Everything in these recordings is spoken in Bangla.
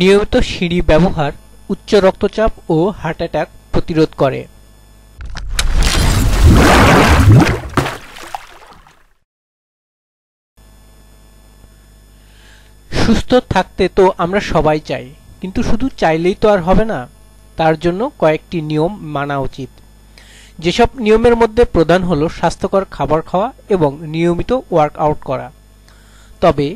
নিয়মিত সিঁড়ি ব্যবহার উচ্চ রক্তচাপ ও হার্ট অ্যাটাক প্রতিরোধ করে সুস্থ থাকতে তো আমরা সবাই চাই কিন্তু শুধু চাইলেই তো আর হবে না তার জন্য কয়েকটি নিয়ম মানা উচিত যেসব নিয়মের মধ্যে প্রধান হলো স্বাস্থ্যকর খাবার খাওয়া এবং নিয়মিত ওয়ার্কআউট করা তবে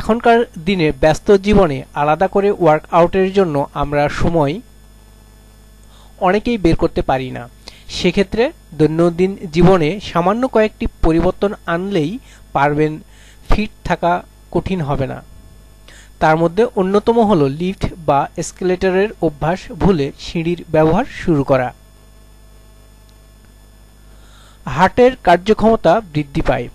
এখনকার দিনে ব্যস্ত জীবনে আলাদা করে ওয়ার্কআউটের জন্য আমরা সময় অনেকেই বের করতে পারি না সেক্ষেত্রে দৈনন্দিন জীবনে সামান্য কয়েকটি পরিবর্তন আনলেই পারবেন ফিট থাকা কঠিন হবে না তার মধ্যে অন্যতম হল লিফট বা এসকেলেটারের অভ্যাস ভুলে সিঁড়ির ব্যবহার শুরু করা হার্টের কার্যক্ষমতা বৃদ্ধি পায়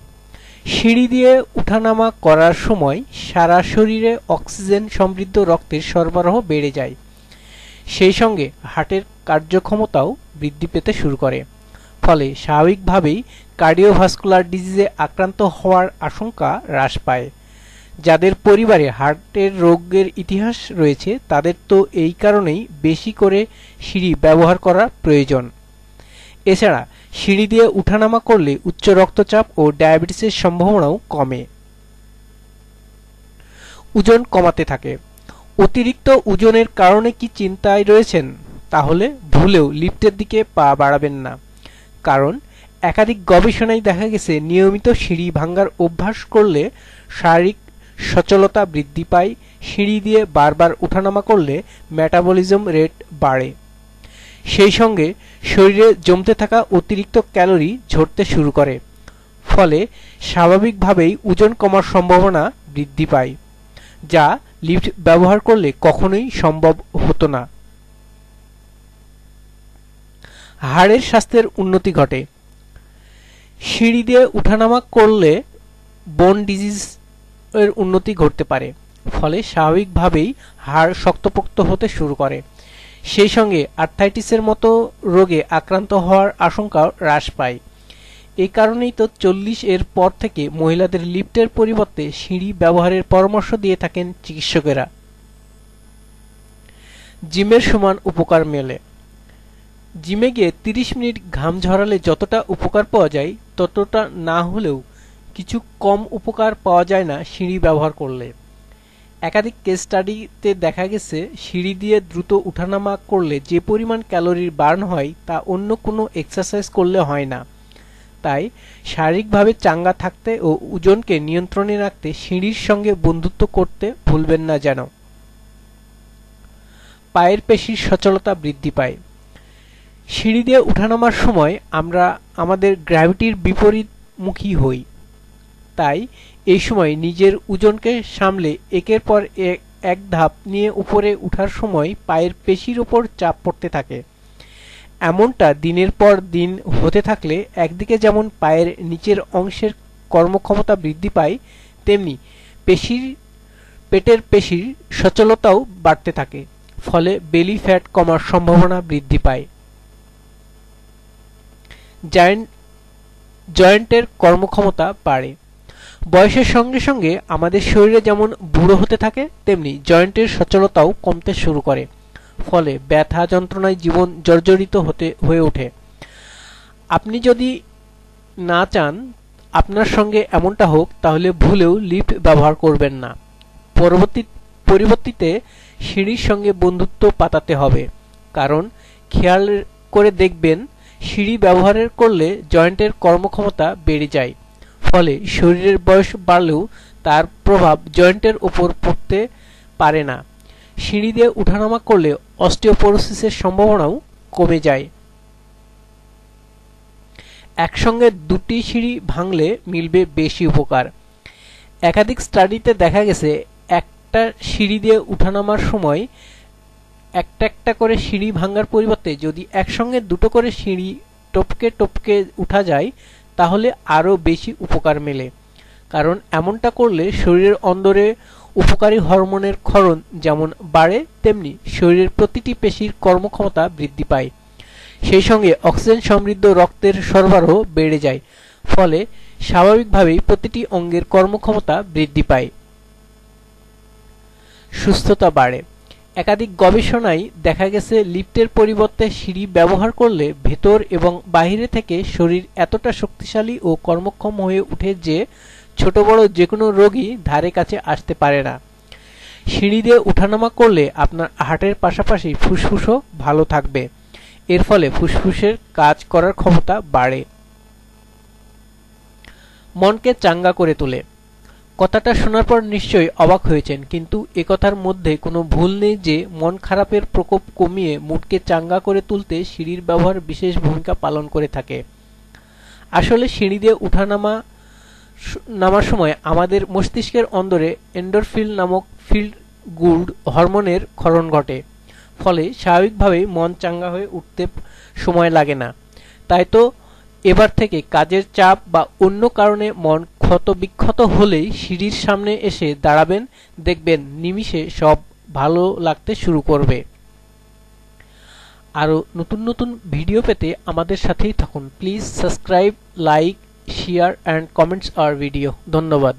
সিঁড়ি দিয়ে উঠানামা করার সময় সারা শরীরে অক্সিজেন সমৃদ্ধ রক্তের সরবরাহ বেড়ে যায় সেই সঙ্গে হার্টের কার্যক্ষমতাও বৃদ্ধি পেতে শুরু করে ফলে স্বাভাবিকভাবেই কার্ডিওভাস্কুলার ডিজিজে আক্রান্ত হওয়ার আশঙ্কা হ্রাস পায় যাদের পরিবারে হার্টের রোগের ইতিহাস রয়েছে তাদের তো এই কারণেই বেশি করে সিঁড়ি ব্যবহার করা প্রয়োজন এছাড়া সিঁড়ি দিয়ে উঠানামা করলে উচ্চ রক্তচাপ ও ডায়াবেটিসের সম্ভাবনাও কমে ওজন কমাতে থাকে অতিরিক্ত ওজনের কারণে কি চিন্তায় রয়েছেন তাহলে ভুলেও লিফটের দিকে পা বাড়াবেন না কারণ একাধিক গবেষণায় দেখা গেছে নিয়মিত সিঁড়ি ভাঙ্গার অভ্যাস করলে শারীরিক সচলতা বৃদ্ধি পায় সিঁড়ি দিয়ে বারবার উঠানামা করলে মেটাবলিজম রেট বাড়ে সেই সঙ্গে শরীরে জমতে থাকা অতিরিক্ত ক্যালোরি ঝরতে শুরু করে ফলে স্বাভাবিকভাবেই ওজন কমার সম্ভাবনা বৃদ্ধি পায় যা লিফট ব্যবহার করলে কখনোই সম্ভব হতো না হাড়ের স্বাস্থ্যের উন্নতি ঘটে সিঁড়ি দিয়ে উঠানামা করলে বোন ডিজিজ এর উন্নতি ঘটতে পারে ফলে স্বাভাবিকভাবেই হাড় শক্তপোক্ত হতে শুরু করে সেই সঙ্গে আর্থাইটিসের মতো রোগে আক্রান্ত হওয়ার আশঙ্কাও হ্রাস পায় এ কারণেই তো চল্লিশ এর পর থেকে মহিলাদের লিফটের পরিবর্তে সিঁড়ি ব্যবহারের পরামর্শ দিয়ে থাকেন চিকিৎসকেরা জিমের সমান উপকার মেলে জিমে গিয়ে তিরিশ মিনিট ঘাম ঝরালে যতটা উপকার পাওয়া যায় ততটা না হলেও কিছু কম উপকার পাওয়া যায় না সিঁড়ি ব্যবহার করলে একাধিক কেস স্টাডিতে দেখা গেছে সিঁড়ি দিয়ে দ্রুত উঠানামা করলে যে পরিমাণ ক্যালোরির বার্ন হয় তা অন্য কোনো এক্সারসাইজ করলে হয় না তাই শারীরিকভাবে চাঙ্গা থাকতে ও ওজনকে নিয়ন্ত্রণে রাখতে সিঁড়ির সঙ্গে বন্ধুত্ব করতে ভুলবেন না যেন পায়ের পেশির সচলতা বৃদ্ধি পায় সিঁড়ি দিয়ে উঠানামার সময় আমরা আমাদের গ্র্যাভিটির বিপরীতমুখী হই তাই এই সময় নিজের ওজনকে সামলে একের পর এক ধাপ নিয়ে উপরে উঠার সময় পায়ের পেশির ওপর চাপ পড়তে থাকে এমনটা দিনের পর দিন হতে থাকলে একদিকে যেমন পায়ের নিচের অংশের কর্মক্ষমতা বৃদ্ধি পায় তেমনি পেশির পেটের পেশির সচলতাও বাড়তে থাকে ফলে বেলি ফ্যাট কমার সম্ভাবনা বৃদ্ধি পায় জায়েন্ট জয়েন্টের কর্মক্ষমতা বাড়ে বয়সের সঙ্গে সঙ্গে আমাদের শরীরে যেমন বুড়ো হতে থাকে তেমনি জয়েন্টের সচলতাও কমতে শুরু করে ফলে ব্যথা যন্ত্রণায় জীবন জর্জরিত হতে হয়ে ওঠে আপনি যদি না চান আপনার সঙ্গে এমনটা হোক তাহলে ভুলেও লিফট ব্যবহার করবেন না পরবর্তী পরিবর্তীতে সিঁড়ির সঙ্গে বন্ধুত্ব পাতাতে হবে কারণ খেয়াল করে দেখবেন সিঁড়ি ব্যবহারের করলে জয়েন্টের কর্মক্ষমতা বেড়ে যায় ফলে শরীরের বয়স বাড়লেও তার প্রভাব জয়েন্টের ওপর পড়তে পারে না সিঁড়ি দিয়ে উঠানামা করলে অস্টিওপোরোসিসের সম্ভাবনাও কমে যায় একসঙ্গে দুটি সিঁড়ি ভাঙলে মিলবে বেশি উপকার একাধিক স্টাডিতে দেখা গেছে একটা সিঁড়ি দিয়ে উঠানামার সময় একটা একটা করে সিঁড়ি ভাঙার পরিবর্তে যদি একসঙ্গে দুটো করে সিঁড়ি টপকে টপকে উঠা যায় তাহলে আরও বেশি উপকার মেলে কারণ এমনটা করলে শরীরের অন্দরে উপকারী হরমোনের ক্ষরণ যেমন বাড়ে তেমনি শরীরের প্রতিটি পেশির কর্মক্ষমতা বৃদ্ধি পায় সেই সঙ্গে অক্সিজেন সমৃদ্ধ রক্তের সরবরাহ বেড়ে যায় ফলে স্বাভাবিকভাবেই প্রতিটি অঙ্গের কর্মক্ষমতা বৃদ্ধি পায় সুস্থতা বাড়ে একাধিক গবেষণায় দেখা গেছে লিফটের পরিবর্তে সিঁড়ি ব্যবহার করলে ভেতর এবং বাহিরে থেকে শরীর এতটা শক্তিশালী ও কর্মক্ষম হয়ে ওঠে যে ছোট বড় যে কোনো রোগী ধারে কাছে আসতে পারে না সিঁড়ি দিয়ে উঠানামা করলে আপনার হার্টের পাশাপাশি ফুসফুসও ভালো থাকবে এর ফলে ফুসফুসের কাজ করার ক্ষমতা বাড়ে মনকে চাঙ্গা করে তোলে কথাটা শোনার পর নিশ্চয়ই অবাক হয়েছেন কিন্তু একথার মধ্যে কোনো ভুল নেই যে মন খারাপের প্রকোপ কমিয়ে মুডকে চাঙ্গা করে তুলতে সিঁড়ির ব্যবহার বিশেষ ভূমিকা পালন করে থাকে আসলে সিঁড়ি দিয়ে উঠানামা নামার সময় আমাদের মস্তিষ্কের অন্দরে এন্ডোরফিল নামক ফিল্ড গুড হরমোনের ক্ষরণ ঘটে ফলে স্বাভাবিকভাবেই মন চাঙ্গা হয়ে উঠতে সময় লাগে না তাই তো এবার থেকে কাজের চাপ বা অন্য কারণে মন ক্ষতবিক্ষত হলেই সিঁড়ির সামনে এসে দাঁড়াবেন দেখবেন নিমিষে সব ভালো লাগতে শুরু করবে আরও নতুন নতুন ভিডিও পেতে আমাদের সাথেই থাকুন please subscribe like share and comments আর ভিডিও ধন্যবাদ